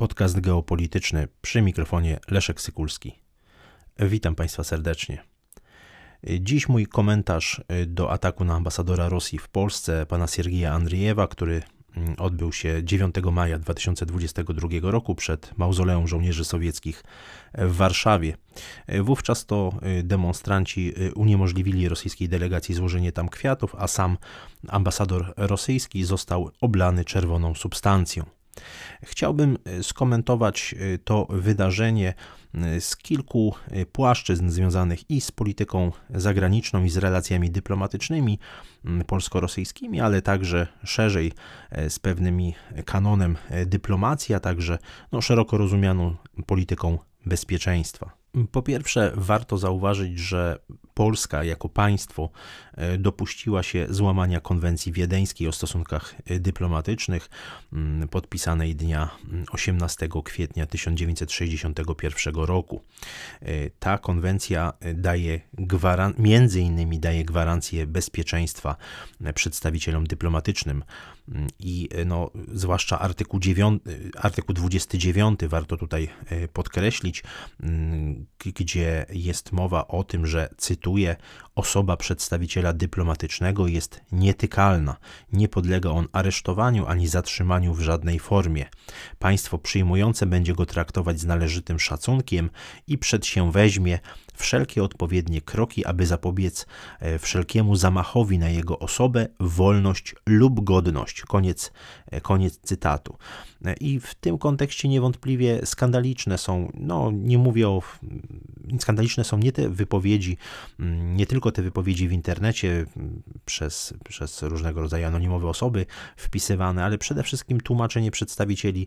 podcast geopolityczny przy mikrofonie Leszek Sykulski. Witam Państwa serdecznie. Dziś mój komentarz y, do ataku na ambasadora Rosji w Polsce, pana Siergija Andriejewa, który mm, odbył się 9 maja 2022 roku przed mauzoleum żołnierzy sowieckich w Warszawie. Wówczas to y, demonstranci y, uniemożliwili rosyjskiej delegacji złożenie tam kwiatów, a sam ambasador rosyjski został oblany czerwoną substancją. Chciałbym e, skomentować e, to wydarzenie e, z kilku płaszczyzn związanych i z polityką zagraniczną, i z relacjami dyplomatycznymi polsko-rosyjskimi, ale także szerzej z pewnymi kanonem dyplomacji, a także no, szeroko rozumianą polityką bezpieczeństwa. Po pierwsze, warto zauważyć, że Polska jako państwo e, dopuściła się złamania konwencji wiedeńskiej o stosunkach e, dyplomatycznych, mm, podpisanej dnia 18 mm, kwietnia 1961 roku. E, ta konwencja daje gwaran- między innymi daje gwarancję bezpieczeństwa przedstawicielom dyplomatycznym mm, i no, zwłaszcza artykuł, 9, artykuł 29 warto tutaj podkreślić, gdzie jest mowa o tym, że cytuję osoba przedstawiciela dyplomatycznego jest nietykalna, nie podlega on aresztowaniu ani zatrzymaniu w żadnej formie. Państwo przyjmujące będzie go traktować z należytym szacunkiem i przed weźmie, wszelkie odpowiednie kroki, aby zapobiec e, wszelkiemu zamachowi na jego osobę, wolność lub godność. Koniec, e, koniec cytatu. E, I w tym kontekście niewątpliwie skandaliczne są, no nie mówię o. Skandaliczne są nie te wypowiedzi, nie tylko te wypowiedzi w internecie przez, przez różnego rodzaju anonimowe osoby wpisywane, ale przede wszystkim tłumaczenie przedstawicieli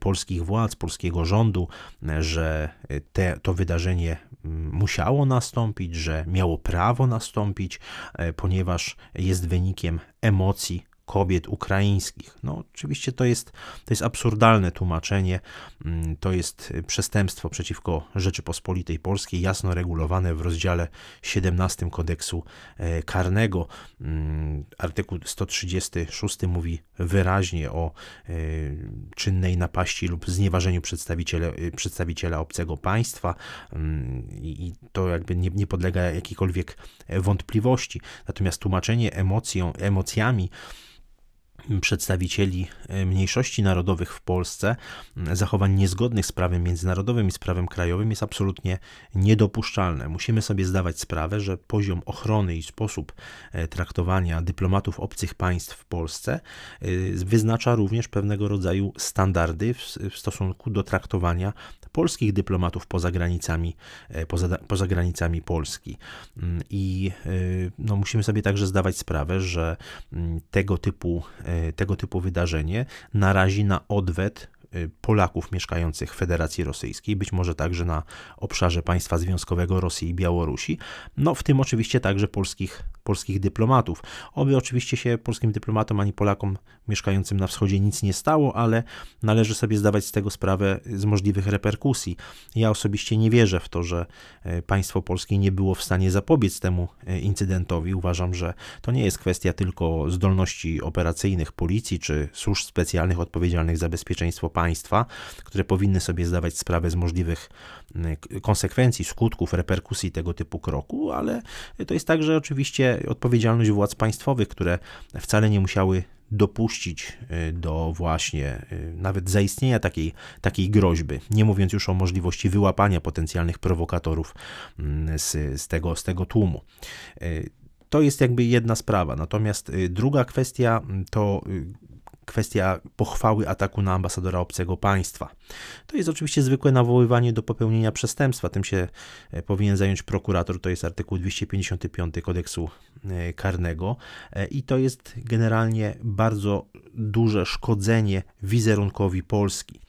polskich władz, polskiego rządu, że te, to wydarzenie musiało nastąpić, że miało prawo nastąpić, e, ponieważ jest wynikiem emocji kobiet ukraińskich. No, oczywiście to jest, to jest absurdalne tłumaczenie, mm, to jest y, przestępstwo przeciwko Rzeczypospolitej Polskiej, jasno regulowane w rozdziale 17 kodeksu e, karnego. Mm, artykuł 136 mówi wyraźnie o e, czynnej napaści lub znieważeniu przedstawiciela, y, przedstawiciela obcego państwa mm, i to jakby nie, nie podlega jakiejkolwiek e, wątpliwości. Natomiast tłumaczenie emocją, emocjami, przedstawicieli e, mniejszości narodowych w Polsce zachowań niezgodnych z prawem międzynarodowym i z prawem krajowym jest absolutnie niedopuszczalne. Musimy sobie zdawać sprawę, że poziom ochrony i sposób e, traktowania dyplomatów obcych państw w Polsce e, wyznacza również pewnego rodzaju standardy w stosunku do traktowania polskich dyplomatów poza granicami, poza, poza granicami Polski. Mm, I no, musimy sobie także zdawać sprawę, że mm, tego typu E, tego typu wydarzenie narazi na odwet e, Polaków mieszkających w Federacji Rosyjskiej, być może także na obszarze państwa związkowego Rosji i Białorusi, no w tym oczywiście także polskich polskich dyplomatów. Oby oczywiście się polskim dyplomatom ani Polakom mieszkającym na wschodzie nic nie stało, ale należy sobie zdawać z tego sprawę z możliwych reperkusji. Ja osobiście nie wierzę w to, że e, państwo polskie nie było w stanie zapobiec temu e, incydentowi. Uważam, że to nie jest kwestia tylko zdolności operacyjnych policji czy służb specjalnych odpowiedzialnych za bezpieczeństwo państwa, które powinny sobie zdawać sprawę z możliwych konsekwencji, skutków, reperkusji tego typu kroku, ale to jest także oczywiście odpowiedzialność władz państwowych, które wcale nie musiały dopuścić y, do właśnie y, nawet zaistnienia takiej, takiej groźby, nie mówiąc już o możliwości wyłapania potencjalnych prowokatorów mm, z, z, tego, z tego tłumu. Y, to jest jakby jedna sprawa. Natomiast druga kwestia to kwestia pochwały ataku na ambasadora obcego państwa. To jest oczywiście zwykłe nawoływanie do popełnienia przestępstwa, tym się e, powinien zająć prokurator, to jest artykuł 255 kodeksu e, karnego e, i to jest generalnie bardzo duże szkodzenie wizerunkowi Polski.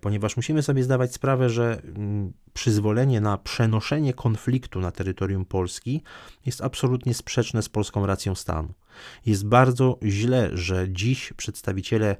Ponieważ musimy sobie zdawać sprawę, że mm, przyzwolenie na przenoszenie konfliktu na terytorium Polski jest absolutnie sprzeczne z polską racją stanu. Jest bardzo źle, że dziś przedstawiciele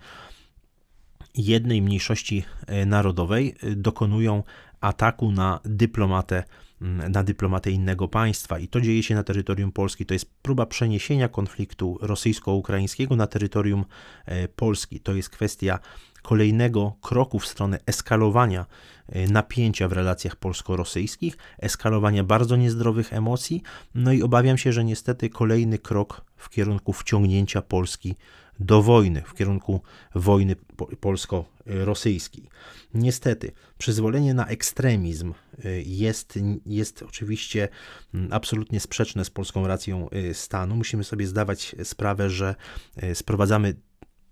jednej mniejszości e, narodowej e, dokonują ataku na dyplomatę Mm, na dyplomatę innego państwa. I to dzieje się na terytorium Polski. To jest próba przeniesienia konfliktu rosyjsko-ukraińskiego na terytorium e, Polski. To jest kwestia kolejnego kroku w stronę eskalowania e, napięcia w relacjach polsko-rosyjskich, eskalowania bardzo niezdrowych emocji. No i obawiam się, że niestety kolejny krok w kierunku wciągnięcia Polski do wojny, w kierunku wojny polsko-rosyjskiej rosyjskiej. Niestety, przyzwolenie na ekstremizm y, jest, jest oczywiście mm, absolutnie sprzeczne z polską racją y, stanu. Musimy sobie zdawać sprawę, że y, sprowadzamy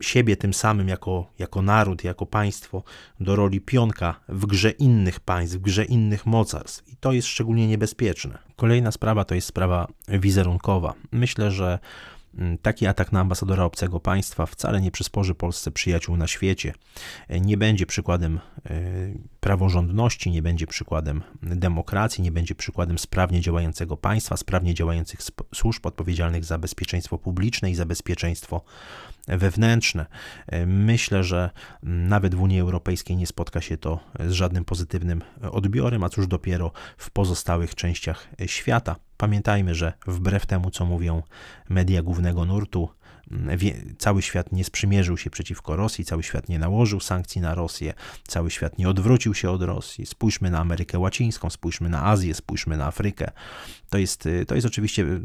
siebie tym samym jako, jako naród, jako państwo do roli pionka w grze innych państw, w grze innych mocarstw. I to jest szczególnie niebezpieczne. Kolejna sprawa to jest sprawa wizerunkowa. Myślę, że Mm, taki atak na ambasadora obcego państwa wcale nie przysporzy Polsce przyjaciół na świecie. E, nie będzie przykładem e, praworządności, nie będzie przykładem demokracji, nie będzie przykładem sprawnie działającego państwa, sprawnie działających służb odpowiedzialnych za bezpieczeństwo publiczne i za bezpieczeństwo wewnętrzne. E, myślę, że nawet w Unii Europejskiej nie spotka się to z żadnym pozytywnym odbiorem, a cóż dopiero w pozostałych częściach świata. Pamiętajmy, że wbrew temu, co mówią media głównego nurtu, cały świat nie sprzymierzył się przeciwko Rosji, cały świat nie nałożył sankcji na Rosję, cały świat nie odwrócił się od Rosji. Spójrzmy na Amerykę Łacińską, spójrzmy na Azję, spójrzmy na Afrykę. To jest, y, to jest oczywiście y,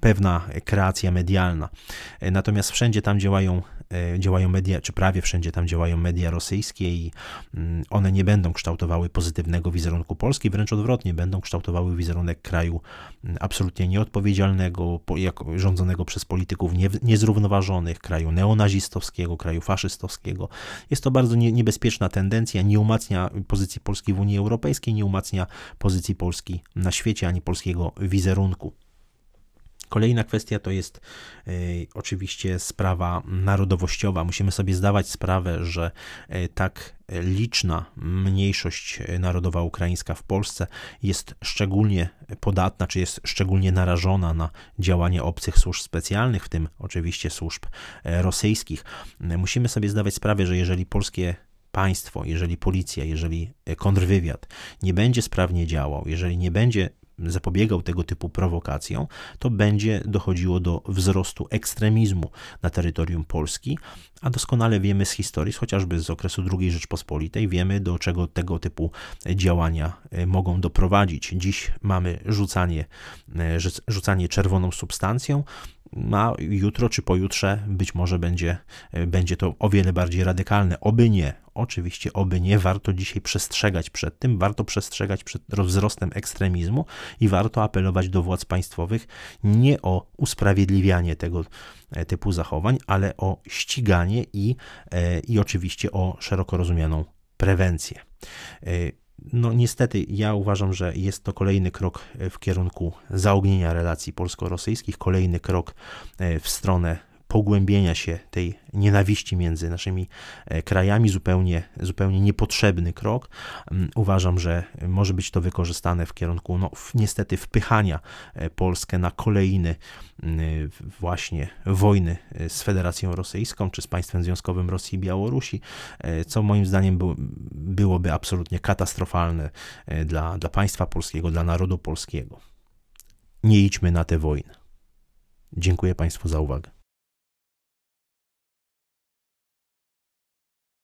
pewna kreacja medialna. Y, natomiast wszędzie tam działają, działają media, czy prawie wszędzie tam działają media rosyjskie i mm, one nie będą kształtowały pozytywnego wizerunku Polski, wręcz odwrotnie, będą kształtowały wizerunek kraju mm, absolutnie nieodpowiedzialnego, rządzonego przez polityków niezrównoważonych niezrównoważonych, kraju neonazistowskiego, kraju faszystowskiego. Jest to bardzo niebezpieczna tendencja, nie umacnia pozycji Polski w Unii Europejskiej, nie umacnia pozycji Polski na świecie, ani polskiego wizerunku. Kolejna kwestia to jest y, oczywiście sprawa narodowościowa. Musimy sobie zdawać sprawę, że y, tak liczna mniejszość narodowa ukraińska w Polsce jest szczególnie podatna, czy jest szczególnie narażona na działanie obcych służb specjalnych, w tym oczywiście służb e, rosyjskich. Musimy sobie zdawać sprawę, że jeżeli polskie państwo, jeżeli policja, jeżeli kontrwywiad nie będzie sprawnie działał, jeżeli nie będzie zapobiegał tego typu prowokacjom, to będzie dochodziło do wzrostu ekstremizmu na terytorium Polski, a doskonale wiemy z historii, chociażby z okresu II Rzeczpospolitej, wiemy do czego tego typu działania e, mogą doprowadzić. Dziś mamy rzucanie, e, rzucanie czerwoną substancją, a jutro czy pojutrze być może będzie, e, będzie to o wiele bardziej radykalne. Oby nie, oczywiście oby nie, warto dzisiaj przestrzegać przed tym, warto przestrzegać przed wzrostem ekstremizmu i warto apelować do władz państwowych nie o usprawiedliwianie tego e, typu zachowań, ale o ściganie i, e, i oczywiście o szeroko rozumianą prewencję no niestety ja uważam, że jest to kolejny krok e, w kierunku zaognienia relacji polsko-rosyjskich, kolejny krok e, w stronę pogłębienia się tej nienawiści między naszymi e, krajami, zupełnie, zupełnie niepotrzebny krok. Mm, uważam, że może być to wykorzystane w kierunku, no, niestety, wpychania e, Polskę na kolejny mm, e, właśnie wojny z Federacją Rosyjską czy z państwem związkowym Rosji i Białorusi, co moim zdaniem był, byłoby absolutnie katastrofalne dla, dla państwa polskiego, dla narodu polskiego. Nie idźmy na tę wojnę. Dziękuję Państwu za uwagę.